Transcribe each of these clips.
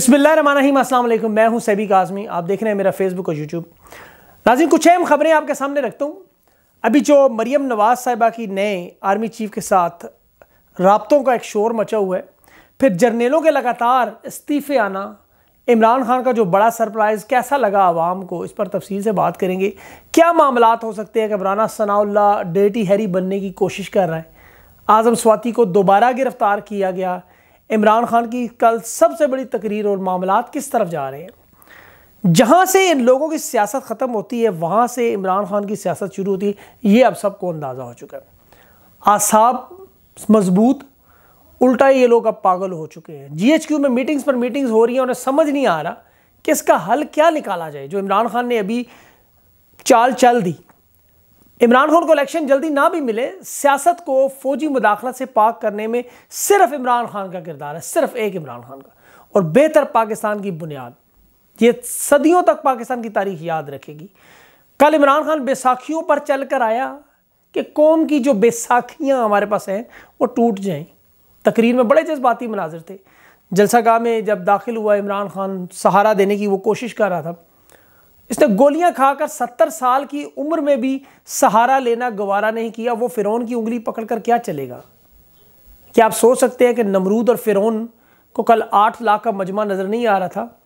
बिस्मिल्लाम वालेकुम मैं हूं सैबी काजमी आप देख रहे हैं मेरा फेसबुक और यूट्यूब नाजी कुछ अहम खबरें आपके सामने रखता हूं अभी जो मरियम नवाज साहिबा की नए आर्मी चीफ के साथ रबतों का एक शोर मचा हुआ है फिर जर्नेलों के लगातार इस्तीफे आना इमरान खान का जो बड़ा सरप्राइज़ कैसा लगा आवाम को इस पर तफसील से बात करेंगे क्या मामला हो सकते हैं कि अबराना सनाउल्ला डेटी हैरी बनने की कोशिश कर रहा है आज़म स्वाति को दोबारा गिरफ़्तार किया गया इमरान खान की कल सबसे बड़ी तकरीर और मामला किस तरफ जा रहे हैं जहाँ से इन लोगों की सियासत ख़त्म होती है वहाँ से इमरान खान की सियासत शुरू होती है ये अब सबको अंदाज़ा हो चुका है आसाब मजबूत उल्टा ये लोग अब पागल हो चुके हैं जीएचक्यू में मीटिंग्स पर मीटिंग्स हो रही हैं उन्हें समझ नहीं आ रहा कि इसका हल क्या निकाला जाए जो इमरान खान ने अभी चाल चल दी इमरान खान को इलेक्शन जल्दी ना भी मिले सियासत को फौजी मुदाखलत से पाक करने में सिर्फ इमरान खान का किरदार है सिर्फ एक इमरान खान का और बेहतर पाकिस्तान की बुनियाद ये सदियों तक पाकिस्तान की तारीख याद रखेगी कल इमरान खान बैसाखियों पर चल कर आया कि कौम की जो बैसाखियाँ हमारे पास हैं वो टूट जाएँ तकरीर में बड़े जज्बाती मनाजिर थे जलसा गाह में जब दाखिल हुआ इमरान खान सहारा देने की वो कोशिश कर रहा था इसने गोलियां खाकर सत्तर साल की उम्र में भी सहारा लेना गवारा नहीं किया वो फिरौन की उंगली पकड़कर क्या चलेगा क्या आप सोच सकते हैं कि नमरूद और फिरौन को कल आठ लाख का मजमा नज़र नहीं आ रहा था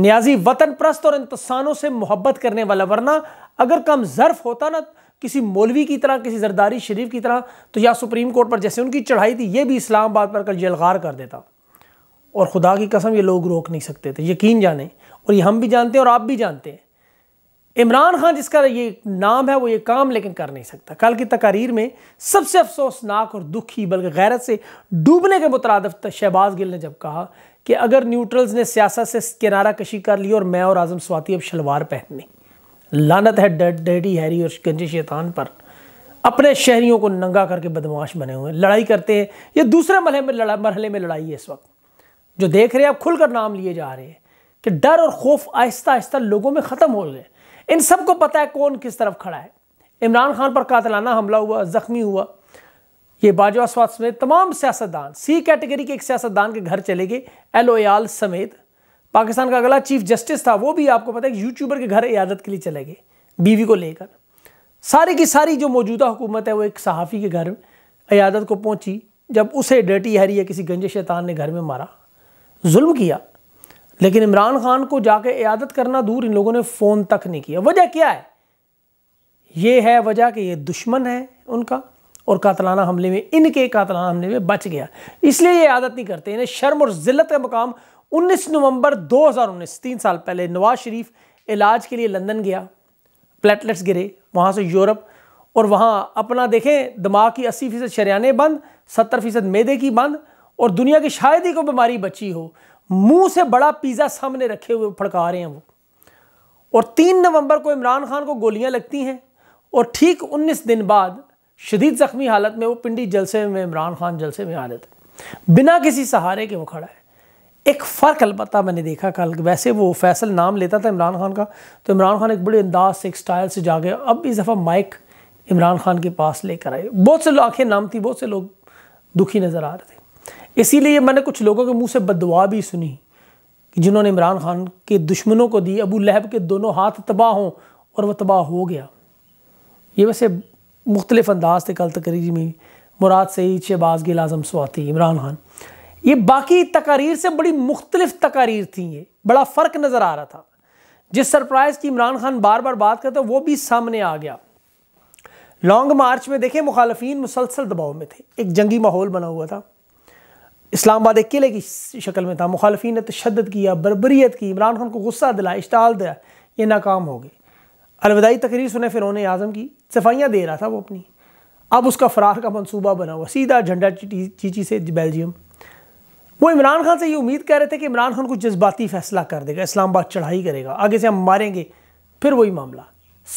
न्याजी वतन प्रस्त और इंसानों से मोहब्बत करने वाला वरना अगर कम जर्फ होता ना किसी मौलवी की तरह किसी जरदारी शरीफ की तरह तो या सुप्रीम कोर्ट पर जैसे उनकी चढ़ाई थी ये भी इस्लामाबाद पर कर जलगार कर देता और खुदा की कसम ये लोग रोक नहीं सकते थे यकीन जाने और ये हम भी जानते हैं और आप भी जानते हैं इमरान खान जिसका ये नाम है वो ये काम लेकिन कर नहीं सकता कल की तकारीर में सबसे अफसोसनाक और दुखी बल्कि गैरत से डूबने के मुतरद शहबाज गिल ने जब कहा कि अगर न्यूट्रल्स ने सियासत से किनारा कशी कर ली और मैं और आजम स्वाति अब शलवार पहनने लानत है डैडी हैरी और गंजे शैतान पर अपने शहरीों को नंगा करके बदमाश बने हुए लड़ाई करते हैं ये दूसरे मरहले में लड़ा मरहले में लड़ाई है इस वक्त जो देख रहे हैं आप खुलकर नाम लिए जा रहे हैं कि डर और खौफ आहिस्ता आहिस्ता लोगों में ख़त्म हो गए इन सबको पता है कौन किस तरफ खड़ा है इमरान खान पर कातलाना हमला हुआ जख्मी हुआ ये बाजवा स्वास्थ्य समेत तमाम सियासतदान सी कैटेगरी के एक सियासतदान के घर चले गए एल याल समेत पाकिस्तान का अगला चीफ जस्टिस था वो भी आपको पता है यूट्यूबर के घर इयादत के लिए चले गए बीवी को लेकर सारी की सारी जो मौजूदा हुकूमत है वो एक सहाफ़ी के घर अयादत को पहुंची जब उसे डर्टी हरी या किसी गंजे शैतान ने घर में मारा जुल्म किया लेकिन इमरान खान को जाके इयादत करना दूर इन लोगों ने फ़ोन तक नहीं किया वजह क्या है ये है वजह कि ये दुश्मन है उनका और कातलाना हमले में इनके कातलाना हमले में बच गया इसलिए ये आदत नहीं करते इन्हें शर्म और जिल्लत का मकाम 19 नवंबर 2019 तीन साल पहले नवाज शरीफ इलाज के लिए लंदन गया प्लेटलेट्स गिरे वहाँ से यूरोप और वहाँ अपना देखें दिमाग की अस्सी फ़ीसद शरियाने बंद सत्तर फ़ीसद मैदे की बंद और दुनिया की शायद ही को बीमारी बची हो मुंह से बड़ा पिज़्ज़ा सामने रखे हुए फड़का रहे हैं वो और तीन नवंबर को इमरान खान को गोलियां लगती हैं और ठीक उन्नीस दिन बाद शदीद ज़ख्मी हालत में वो पिंडी जलसे में इमरान खान जलसे में हालत है बिना किसी सहारे के वो खड़ा है एक फ़र्क अलबत् मैंने देखा कल वैसे वो फैसल नाम लेता था इमरान खान का तो इमरान खान एक बड़े अंदाज से एक स्टाइल से जागे अब इस दफ़ा माइक इमरान खान के पास लेकर आए बहुत से आंखें नाम थी बहुत से लोग दुखी नज़र आ रहे थे इसीलिए मैंने कुछ लोगों के मुंह से बदवा भी सुनी कि जिन्होंने इमरान खान के दुश्मनों को दी अबू लहब के दोनों हाथ तबाह हों और वह तबाह हो गया ये वैसे मुख्तलिफ अंदाज थे कल तकरीर में मुराद सईद शहबाज गिल आजम स्वाति इमरान खान ये बाकी तकारीर से बड़ी मुख्तलिफ तकारीर थी ये बड़ा फ़र्क नज़र आ रहा था जिस सरप्राइज़ की इमरान खान बार बार बात करते वो भी सामने आ गया लॉन्ग मार्च में देखे मुखालफी मुसलसल दबाव में थे एक जंगी माहौल बना हुआ था इस्लामाबाद एक किले की शक्ल में था मुखालफी ने तशद किया बरबरीत की इमरान खान को गुस्सा दिला इश्ताल दिया ये नाकाम हो गए अलविदाई तकरीर सुने फिर उन्होंने आज़म की सफाइयाँ दे रहा था वो अपनी अब उसका फरार का मनसूबा बना हुआ सीधा झंडा चीची से बेल्जियम वो इमरान खान से ये उम्मीद कर रहे थे कि इमरान खान को जज्बाती फैसला कर देगा इस्लामाबाद चढ़ाई करेगा आगे से हम मारेंगे फिर वही मामला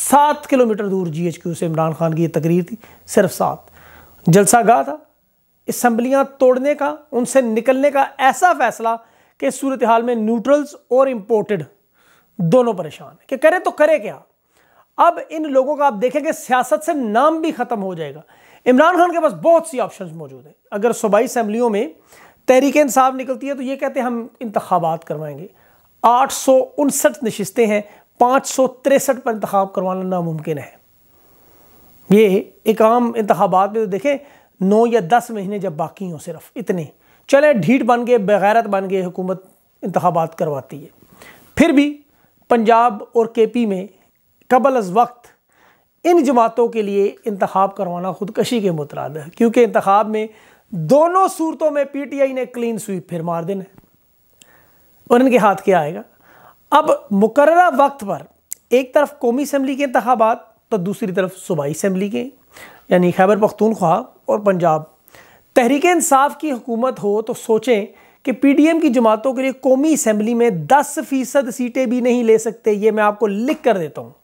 सात किलोमीटर दूर जी एच क्यू से इमरान खान की ये तकरीर थी सिर्फ सात जलसा गाह था इसम्बलियाँ तोड़ने का उनसे निकलने का ऐसा फैसला कि सूरत हाल में न्यूट्रल्स और इम्पोर्टेड दोनों परेशान कि करें तो करें क्या अब इन लोगों का आप देखेंगे सियासत से नाम भी ख़त्म हो जाएगा इमरान खान के पास बहुत सी ऑप्शन मौजूद हैं अगर सूबाई असम्बलियों में तहरीक इंसाफ निकलती है तो ये कहते हैं हम इंतबात करवाएंगे आठ सौ उनसठ नशस्तें हैं पाँच सौ तिरसठ पर इंतखब करवाना नामुमकिन है ये एक आम इंतबात में तो देखें नौ या दस महीने जब बाकी हों सिर्फ इतने चले ढीठ बन गए बगैरत बन गए हुकूमत इंतबात करवाती है फिर भी पंजाब और के पी में कबल अज वक्त इन जमातों के लिए इंतब करवाना खुदकशी के मुतरद है क्योंकि इंतब में दोनों सूरतों में पी टी आई ने क्लीन स्वीप फिर मार देना और इनके हाथ क्या आएगा अब मुकर वक्त पर एक तरफ कौमी असम्बली के इंतबात तो दूसरी तरफ सूबाई इसम्बली के यानी खैबर पख्तूनख्वा और पंजाब तहरीक इंसाफ की हुकूमत हो तो सोचें कि पीडीएम की जमातों के लिए कौमी असम्बली में दस फीसद सीटें भी नहीं ले सकते ये मैं आपको लिख कर देता हूँ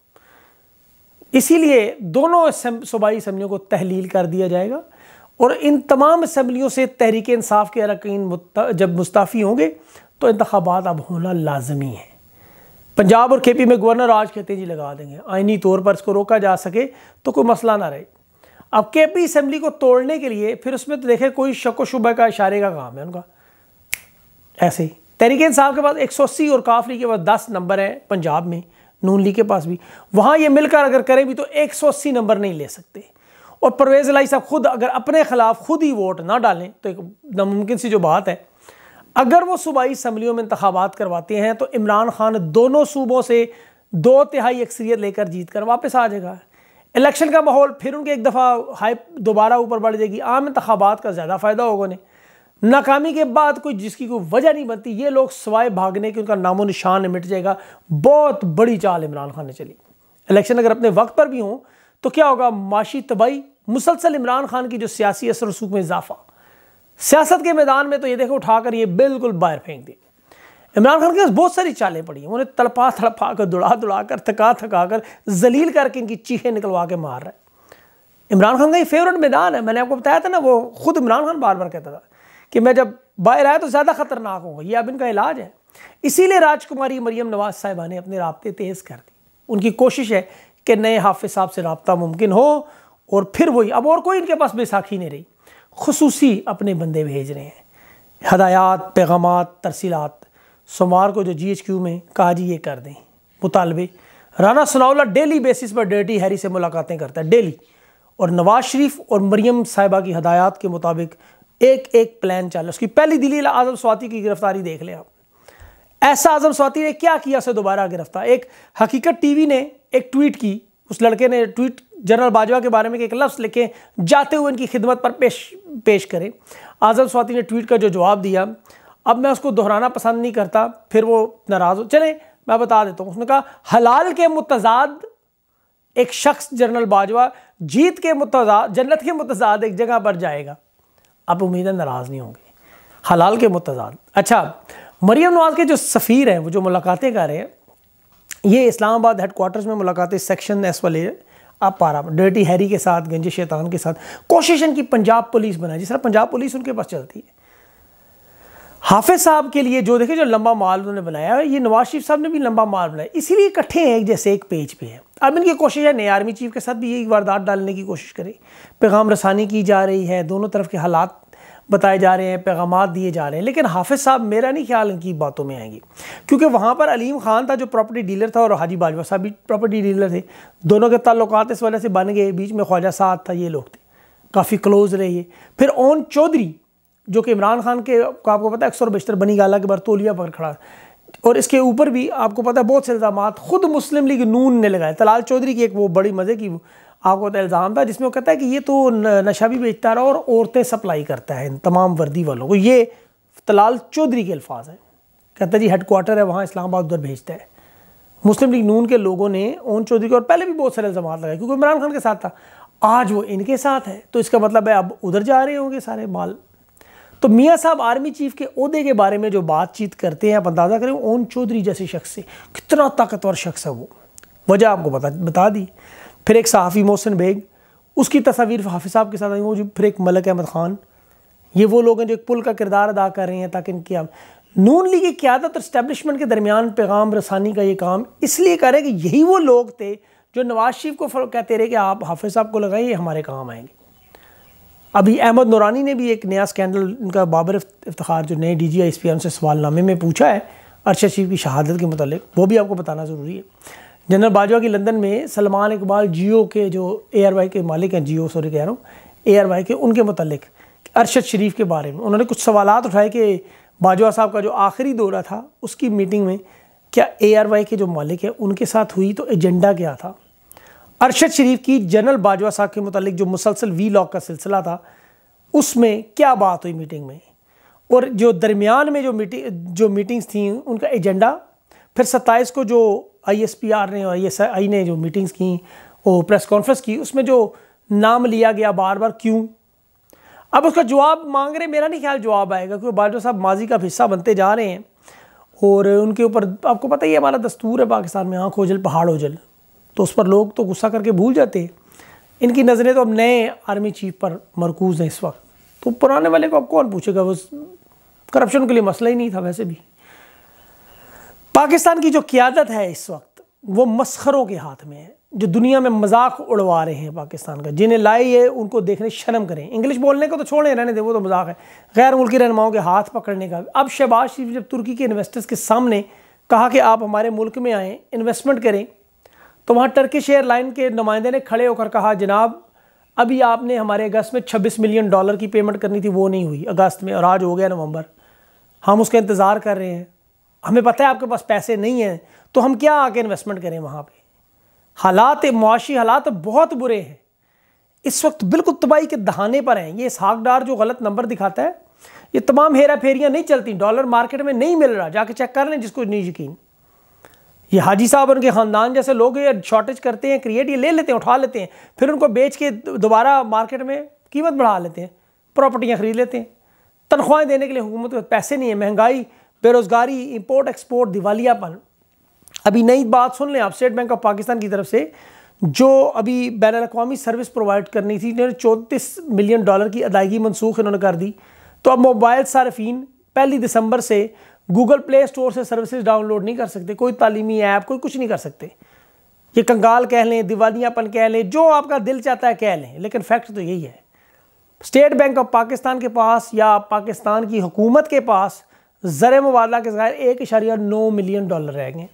इसीलिए दोनों सूबाई असम्बलियों को तहलील कर दिया जाएगा और इन तमाम असम्बलियों से तहरीक इंसाफ के अरकान जब मुस्ताफ़ी होंगे तो इंतबात अब होना लाजमी है पंजाब और के पी में गवर्नर आज कहते जी लगा देंगे आइनी तौर पर इसको रोका जा सके तो कोई मसला ना रहे अब के पी असम्बली को तोड़ने के लिए फिर उसमें तो देखे कोई शक व शुबह का इशारे का काम है उनका ऐसे ही तहरीक इंसाफ के पास एक सौ अस्सी और काफ लीग के पास दस नंबर है पंजाब में नून लीग के पास भी वहाँ ये मिलकर अगर करें भी तो एक सौ अस्सी नंबर नहीं ले सकते और परवेज़ लाई साहब खुद अगर अपने खिलाफ खुद ही वोट ना डालें तो एक नामुमकिन सी जो बात है अगर वो सूबाई असम्बलियों में इंतबात करवाते हैं तो इमरान खान दोनों सूबों से दो तिहाई अक्सरियत लेकर जीत कर वापस आ जाएगा इलेक्शन का माहौल फिर उनके एक दफ़ा हाइप दोबारा ऊपर बढ़ जाएगी आम इंतबात का ज़्यादा फ़ायदा होगा उन्हें नाकामी के बाद कोई जिसकी कोई वजह नहीं बनती ये लोग सवाए भागने के उनका नामो निशान मिट जाएगा बहुत बड़ी चाल इमरान खान ने चली इलेक्शन अगर अपने वक्त पर भी हों तो क्या होगा माशी तबाही मुसलसल इमरान खान की जो सियासी असर रसूख में इजाफा सियासत के मैदान में तो ये देखो उठाकर ये बिल्कुल बाहर फेंक दी इमरान खान के पास बहुत सारी चालें पड़ी हैं उन्हें तड़पा तड़पा कर दुड़ा दुड़ा कर थका थका कर जलील करके इनकी चीखें निकलवा के मार रहा है इमरान खान का ये फेवरेट मैदान है मैंने आपको बताया था ना वो खुद इमरान खान बार बार कहता था कि मैं जब बाहर आया तो ज़्यादा खतरनाक होगा ये अब इनका इलाज है इसीलिए राजकुमारी मरियम नवाज साहिबा ने अपने रबते तेज़ कर दिए उनकी कोशिश है कि नए हाफि साहब से रबता मुमकिन हो और फिर वही अब और कोई इनके पास बैसाखी नहीं रही खसूसी अपने बंदे भेज रहे हैं हदायत पैगाम तरसीलत सोमवार को जो क्यू में कहा जी ये कर दें मुतालबे राना सनाउल्ला डेली बेसिस पर डर्टी हैरी से मुलाकातें करता है डेली और नवाज शरीफ और मरियम साहिबा की हदायत के मुताबिक एक एक प्लान चल उसकी पहली दिलील आजम स्वाति की गिरफ्तारी देख लें आप ऐसा आजम स्वाति ने क्या किया से दोबारा गिरफ्तार एक हकीकत टीवी ने एक ट्वीट की उस लड़के ने ट्वीट जनरल बाजवा के बारे में एक लफ्स लिखे जाते हुए उनकी खिदमत पर पेश पेश करें आजम स्वाति ने ट्वीट का जो जवाब दिया अब मैं उसको दोहराना पसंद नहीं करता फिर वो नाराज़ हो चले मैं बता देता हूँ उसने कहा हलाल के मुतजाद एक शख्स जनरल बाजवा जीत के मुतजाद जन्नत के मुतजाद एक जगह पर जाएगा अब उम्मीदें नाराज़ नहीं होंगे हलाल के मुतजाद अच्छा मरियम नवाज के जो सफ़ीर हैं वो जो मुलाकातें कर रहे हैं ये इस्लामाबाद हेडकोार्टर्स में मुलाकातें सेक्शन एस वाले अब पारा डर्टी हैरी के साथ गंजे शैतान के साथ कोशिश इनकी पंजाब पुलिस बनाए जिस तरह पंजाब पुलिस उनके पास चलती है हाफिज साहब के लिए जो देखे जो लंबा माल उन्होंने बनाया है ये नवाज शरीफ साहब ने भी लंबा माल बनाया इसीलिए इकट्ठे हैं एक जैसे एक पेज पे हैं अब इनकी कोशिश है नए आर्मी चीफ के साथ भी यही वारदात डालने की कोशिश करें पैगाम रसानी की जा रही है दोनों तरफ के हालात बताए जा रहे हैं पैगाम दिए जा रहे हैं लेकिन हाफिज़ साहब मेरा नहीं ख्याल इनकी बातों में आएंगे क्योंकि वहाँ पर अलीम खान था जो प्रॉपर्टी डीलर था और हाजी बाजवा साहब भी प्रॉपर्टी डीलर थे दोनों के तल्लक इस वजह से बन गए बीच में ख्वाजा साद था ये लोग थे काफ़ी क्लोज रहे फिर ओन चौधरी जो कि इमरान खान के को आपको पता है अक्सर बेशतर बनी गाला के बरतोलिया पर खड़ा और इसके ऊपर भी आपको पता है बहुत से इल्ज़ाम खुद मुस्लिम लीग नून ने लगाए तलाल चौधरी की एक वो बड़ी मज़े की आपको पता इल्ज़ाम था जिसमें वो कहता है कि ये तो नशा भी बेचता रहा और औरतें सप्लाई करता है इन तमाम वर्दी वालों को ये तलाल चौधरी के अल्फाज हैं कहता है जी हेड कोार्टर है वहाँ इस्लामाबाद उधर भेजता है मुस्लिम लीग नून के लोगों ने ओन चौधरी को और पहले भी बहुत सारे इल्ज़ाम लगाए क्योंकि इमरान खान के साथ था आज वो इनके साथ है तो इसका मतलब है अब उधर जा रहे होंगे सारे बाल तो मियाँ साहब आर्मी चीफ के अहदे के बारे में जो बातचीत करते हैं आप अंदाज़ा करें ओन चौधरी जैसे शख्स से कितना ताकतवर शख्स है वो वजह आपको बता बता दी फिर एक सहाफ़ी मोहसिन बेग उसकी तस्वीर हाफि साहब के साथ आई वो जो फिर एक मलक अहमद ख़ान ये वो लोग हैं जो एक पुल का किरदार अदा कर रहे हैं ताकि इनकी आप नून लीग की क्यादत और इस्टेबलिशमेंट के दरमियान पैगाम रसानी का ये काम इसलिए कर रहे कि यही वो लोग थे जो नवाज शरीफ को कहते रहे कि आप हाफिज़ साहब को लगाइए हमारे काम आएंगे अभी अहमद नौरानी ने भी एक नया स्कैंडल उनका बाबर इफ्तार जो नए डी जी आई पी उनसे सवालनामे में पूछा है अरशद शरीफ की शहादत के मतलब वो भी आपको बताना ज़रूरी है जनरल बाजवा की लंदन में सलमान इकबाल जियो के जो ए आर वाई के मालिक हैं जियो सॉरी कह रहा हूँ ए आर वाई के उनके मतलब अरशद शरीफ के बारे में उन्होंने कुछ सवाल उठाए कि बाजवा साहब का जो आखिरी दौरा था उसकी मीटिंग में क्या ए आर वाई के जो मालिक है उनके साथ हुई तो एजेंडा क्या था अरशद शरीफ की जनरल बाजवा साहब के मतलब जो मुसलसल वी लॉक का सिलसिला था उसमें क्या बात हुई मीटिंग में और जो दरमियान में जो मीटिंग जो मीटिंग्स थी उनका एजेंडा फिर सत्ताईस को जो आई एस पी आर ने और आई एस आई ने जो मीटिंग्स की और प्रेस कॉन्फ्रेंस की उसमें जो नाम लिया गया बार बार क्यों अब उसका जवाब मांग रहे मेरा नहीं ख्याल जवाब आएगा क्योंकि बाजवा साहब माजी का हिस्सा बनते जा रहे हैं और उनके ऊपर आपको पता ही है हमारा दस्तूर है पाकिस्तान में आँख ओझल पहाड़ ओझल तो उस पर लोग तो गुस्सा करके भूल जाते हैं इनकी नज़रें तो अब नए आर्मी चीफ पर मरकूज़ हैं इस वक्त तो पुराने वाले को अब कौन पूछेगा वो करप्शन के लिए मसला ही नहीं था वैसे भी पाकिस्तान की जो क्यादत है इस वक्त वो मस्खरों के हाथ में है जो दुनिया में मजाक उड़वा रहे हैं पाकिस्तान का जिन्हें लाई है उनको देखने शर्म करें इंग्लिश बोलने को तो छोड़ें रहने दे वो तो मजाक है गैर मुल्की रहनुमाओं के हाथ पकड़ने का अब शहबाज शरीफ जब तुर्की के इन्वेस्टर्स के सामने कहा कि आप हमारे मुल्क में आएँ इन्वेस्टमेंट करें तो वहाँ टर्किश एयरलाइन के नुमाइंदे ने खड़े होकर कहा जनाब अभी आपने हमारे अगस्त में 26 मिलियन डॉलर की पेमेंट करनी थी वो नहीं हुई अगस्त में और आज हो गया नवंबर हम उसका इंतज़ार कर रहे हैं हमें पता है आपके पास पैसे नहीं हैं तो हम क्या आके इन्वेस्टमेंट करें वहाँ पर हालात मुआशी हालात बहुत बुरे हैं इस वक्त बिल्कुल तबाही के दहाने पर हैं ये इसहाकडार जो गलत नंबर दिखाता है ये तमाम हेरा फेरियाँ नहीं चलती डॉलर मार्केट में नहीं मिल रहा जाके चेक कर लें जिसको नहीं यकीन ये हाजी साहब उनके ख़ानदान जैसे लोग ये शॉर्टेज करते हैं क्रिएट ये ले लेते हैं उठा लेते हैं फिर उनको बेच के दोबारा मार्केट में कीमत बढ़ा लेते हैं प्रॉपर्टियाँ ख़रीद लेते हैं तनख्वाहें देने के लिए हुकूमत के पैसे नहीं है महंगाई बेरोज़गारी इम्पोर्ट एक्सपोर्ट दिवालियापन अभी नई बात सुन लें आप स्टेट बैंक ऑफ पाकिस्तान की तरफ से जो अभी बैन अवी सर्विस प्रोवाइड करनी थी जिन्होंने चौंतीस मिलियन डॉलर की अदायगी मनसूख इन्होंने कर दी तो अब मोबाइल सार्फिन पहली दिसंबर से गूगल प्ले स्टोर से सर्विसेज डाउनलोड नहीं कर सकते कोई तालीमी ऐप कोई कुछ नहीं कर सकते ये कंगाल कह लें दिवालियापन कह लें जो आपका दिल चाहता है कह लें लेकिन फैक्ट तो यही है स्टेट बैंक ऑफ पाकिस्तान के पास या पाकिस्तान की हुकूमत के पास ज़र मुबादला के ज़ाहिर एक इशारिया नौ मिलियन डॉलर रहेंगे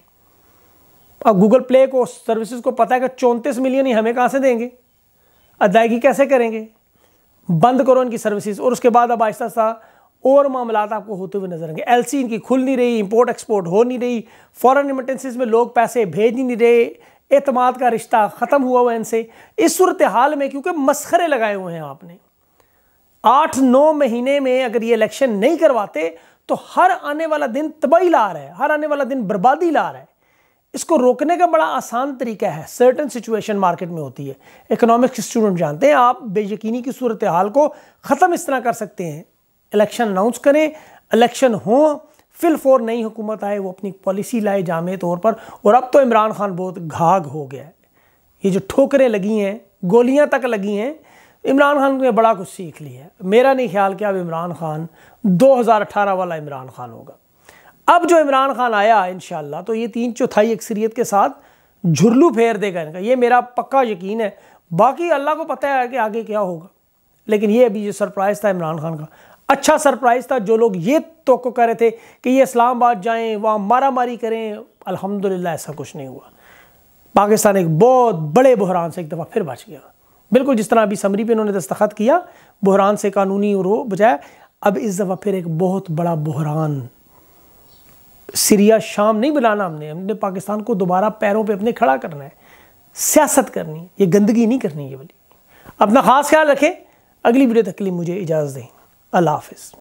अब गूगल प्ले को सर्विसेज को पता है कि चौंतीस मिलियन ही हमें कहाँ से देंगे अदायगी कैसे करेंगे बंद करो इनकी सर्विसेज और उसके बाद अब आहिस्ता आहिस्ता और मामला आपको होते हुए नजर आएंगे एल इनकी खुल नहीं रही इम्पोर्ट एक्सपोर्ट हो नहीं रही फॉरन इमरटेंसीज में लोग पैसे भेज ही नहीं रहे एतमाद का रिश्ता ख़त्म हुआ हुआ इनसे इस सूरत हाल में क्योंकि मस्खरे लगाए हुए हैं आपने आठ नौ महीने में अगर ये इलेक्शन नहीं करवाते तो हर आने वाला दिन तबाही ला रहा है हर आने वाला दिन बर्बादी ला रहा है इसको रोकने का बड़ा आसान तरीका है सर्टन सिचुएशन मार्केट में होती है इकोनॉमिक्स स्टूडेंट जानते हैं आप बेयकीनी की सूरत हाल को ख़त्म इस तरह कर सकते हैं इलेक्शन अनाउंस करें इलेक्शन हो फिल फोर नई हुकूमत आए वो अपनी पॉलिसी लाए जाम तौर पर और अब तो इमरान खान बहुत घाघ हो गया है ये जो ठोकरें लगी हैं गोलियां तक लगी हैं इमरान खान ने बड़ा कुछ सीख लिया है मेरा नहीं ख्याल कि अब इमरान खान 2018 वाला इमरान खान होगा अब जो इमरान खान आया इन तो ये तीन चौथाई अक्सरियत के साथ झुरलू फेर देगा इनका ये मेरा पक्का यकीन है बाकी अल्लाह को पता है कि आगे क्या होगा लेकिन ये अभी जो सरप्राइज़ था इमरान खान का अच्छा सरप्राइज़ था जो लोग ये तो कर रहे थे कि ये इस्लामाबाद जाएं वहाँ मारा मारी करें अल्हम्दुलिल्लाह ऐसा कुछ नहीं हुआ पाकिस्तान एक बहुत बड़े बहरान से एक दफ़ा फिर बच गया बिल्कुल जिस तरह अभी समरी पे उन्होंने दस्तखत किया बहरान से कानूनी और वो अब इस दफ़ा फिर एक बहुत बड़ा बहरान सीरिया शाम नहीं बनाना हमने हमने पाकिस्तान को दोबारा पैरों पर अपने खड़ा करना है सियासत करनी है ये गंदगी नहीं करनी ये बोली अपना ख़ास ख्याल रखें अगली वीडियो तक के लिए मुझे इजाज़त दें अल्लाह हाफिज़